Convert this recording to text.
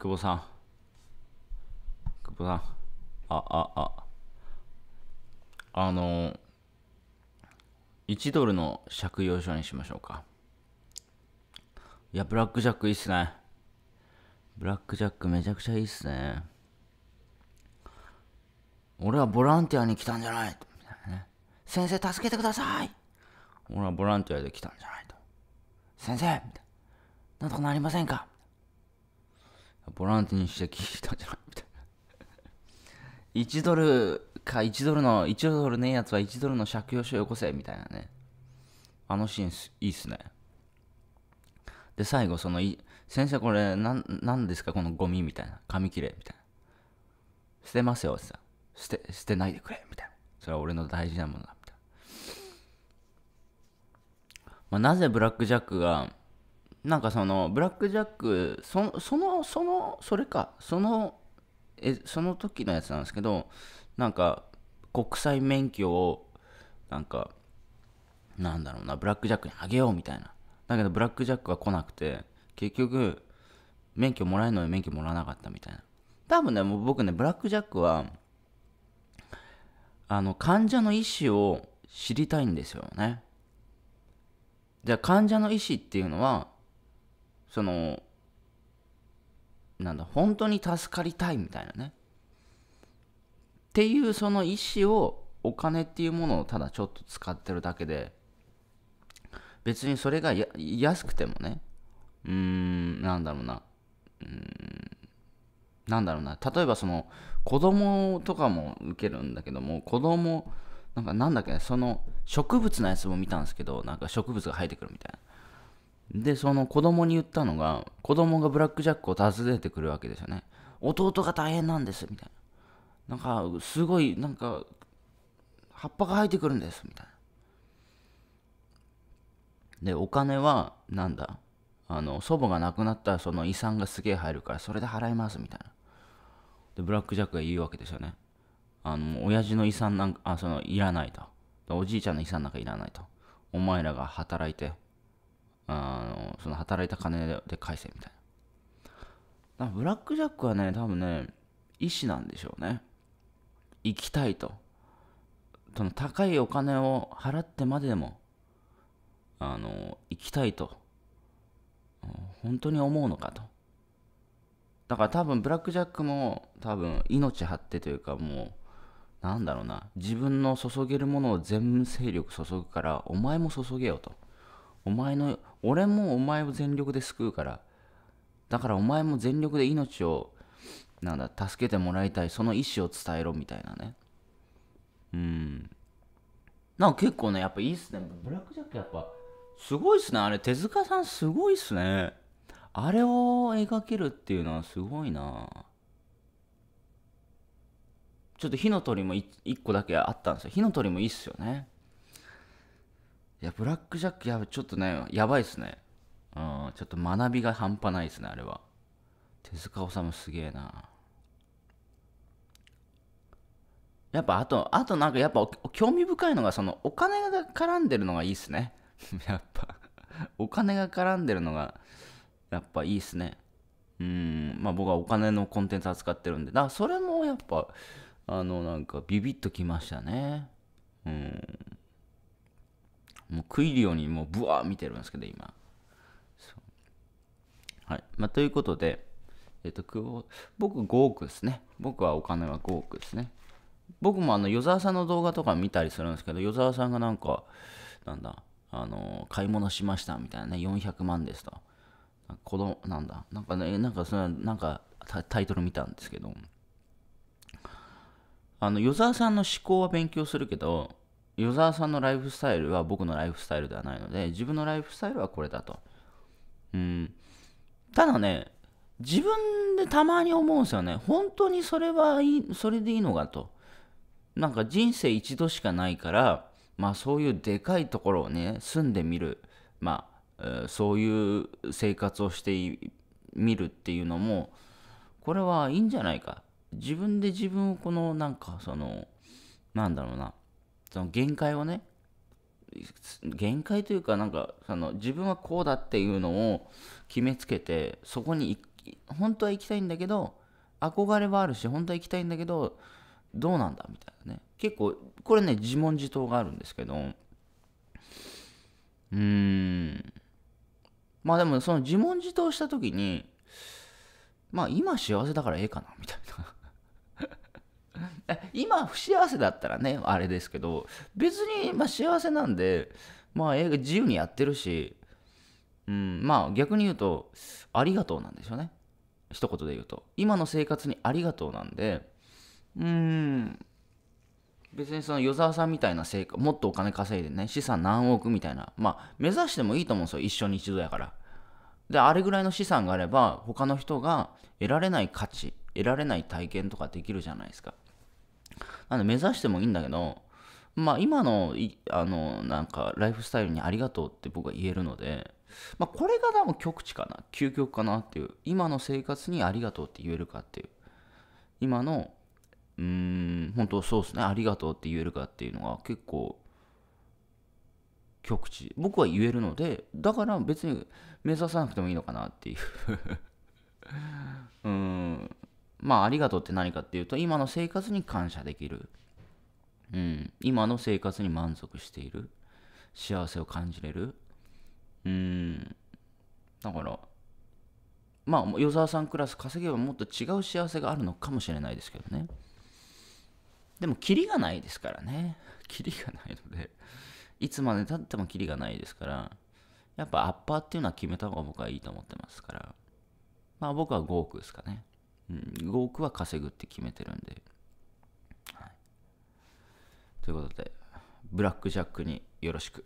久保さん久保さんああああの1ドルの借用書にしましょうかいやブラックジャックいいっすねブラックジャックめちゃくちゃいいっすね俺はボランティアに来たんじゃない先生助けてください俺はボランティアで来たんじゃないと。先生なんとかなりませんかボランティアにして聞いたんじゃないみたいな。1ドルか1ドルの、1ドルねえやつは1ドルの借用書よこせみたいなね。あのシーンいいっすね。で、最後、そのい、先生これ何、んですかこのゴミみたいな。紙切れみたいな。捨てますよってさ。捨て、捨てないでくれみたいな。それは俺の大事なものだ。みたいな。まあ、なぜブラックジャックがなんかそのブラック・ジャックそそのそのそれかそのえその時のやつなんですけどなんか国際免許をなんかなんだろうなブラック・ジャックにあげようみたいなだけどブラック・ジャックが来なくて結局免許もらえるのに免許もらわなかったみたいな多分ねもう僕ねブラック・ジャックはあの患者の意思を知りたいんですよねじゃあ患者の意思っていうのはそのなんだ本当に助かりたいみたいなねっていうその意思をお金っていうものをただちょっと使ってるだけで別にそれが安くてもねうーんなんだろうなうーんなんだろうな例えばその子供とかも受けるんだけども子供なんかなんだっけ、その植物のやつも見たんですけどなんか植物が生えてくるみたいなで、その子供に言ったのが、子供がブラックジャックを訪ねてくるわけですよね。弟が大変なんです、みたいな。なんか、すごい、なんか、葉っぱが生えてくるんです、みたいな。で、お金は、なんだ、あの、祖母が亡くなったその遺産がすげえ入るから、それで払います、みたいな。で、ブラックジャックが言うわけですよね。あの、親父の遺産なんか、あ、その、いらないと。おじいちゃんの遺産なんかいらないと。お前らが働いて、あのその働いた金で返せみたいなブラックジャックはね多分ね医師なんでしょうね行きたいとその高いお金を払ってまででもあの行きたいと本当に思うのかとだから多分ブラックジャックも多分命張ってというかもうなんだろうな自分の注げるものを全部力注ぐからお前も注げよとお前の、俺もお前を全力で救うから、だからお前も全力で命を、なんだ、助けてもらいたい、その意思を伝えろみたいなね。うん。なんか結構ね、やっぱいいっすね。ブラックジャックやっぱ、すごいっすね。あれ、手塚さんすごいっすね。あれを描けるっていうのはすごいなちょっと火の鳥も1個だけあったんですよ。火の鳥もいいっすよね。いやブラックジャックやちょっとねやばいっすねうんちょっと学びが半端ないっすねあれは手塚治虫すげえなやっぱあとあとなんかやっぱ興味深いのがそのお金が絡んでるのがいいっすね やっぱお金が絡んでるのがやっぱいいっすねうんまあ僕はお金のコンテンツ扱ってるんでだからそれもやっぱあのなんかビビッときましたねうん食い入るようにもうブワー見てるんですけど今。はいまあ、ということで、えっと、僕5億ですね。僕はお金は5億ですね。僕もあの、与沢さんの動画とか見たりするんですけど、与沢さんがなんか、なんだ、あの、買い物しましたみたいなね、400万ですと。子供、なんだ、なんかね、なんかその、なんかタイトル見たんですけど、あの、与沢さんの思考は勉強するけど、与沢さんのライフスタイルは僕のライフスタイルではないので、自分のライフスタイルはこれだと。うん。ただね、自分でたまに思うんですよね。本当にそれはいい、それでいいのかと。なんか人生一度しかないから、まあそういうでかいところをね、住んでみる。まあ、そういう生活をしてみるっていうのも、これはいいんじゃないか。自分で自分をこのなんかその、なんだろうな。その限界をね限界というかなんかその自分はこうだっていうのを決めつけてそこに本当は行きたいんだけど憧れはあるし本当は行きたいんだけどどうなんだみたいなね結構これね自問自答があるんですけどうーんまあでもその自問自答した時にまあ今幸せだからええかなみたいな 今不幸せだったらねあれですけど別にま幸せなんでまあ映画自由にやってるし、うん、まあ逆に言うとありがとうなんでしょうね一言で言うと今の生活にありがとうなんでうん別にその与沢さんみたいな成果もっとお金稼いでね資産何億みたいなまあ目指してもいいと思うんですよ一緒に一度やからであれぐらいの資産があれば他の人が得られない価値得られない体験とかできるじゃないですかなんで目指してもいいんだけど、まあ今の、あの、なんかライフスタイルにありがとうって僕は言えるので、まあこれが多分極地かな、究極かなっていう、今の生活にありがとうって言えるかっていう、今の、うーん、本当そうですね、ありがとうって言えるかっていうのが結構、極地僕は言えるのでだから別に目指さなくてもいいのかなっていう うんまあ、ありがとうって何かっていうと、今の生活に感謝できる。うん、今の生活に満足している。幸せを感じれる。うん、だから、まあ、与沢さんクラス稼げばもっと違う幸せがあるのかもしれないですけどね。でも、キリがないですからね。キリがないので、いつまでたってもキリがないですから、やっぱアッパーっていうのは決めた方が僕はいいと思ってますから。まあ僕は5億ですかね。うん、5億は稼ぐって決めてるんで、はい、ということでブラックジャックによろしく。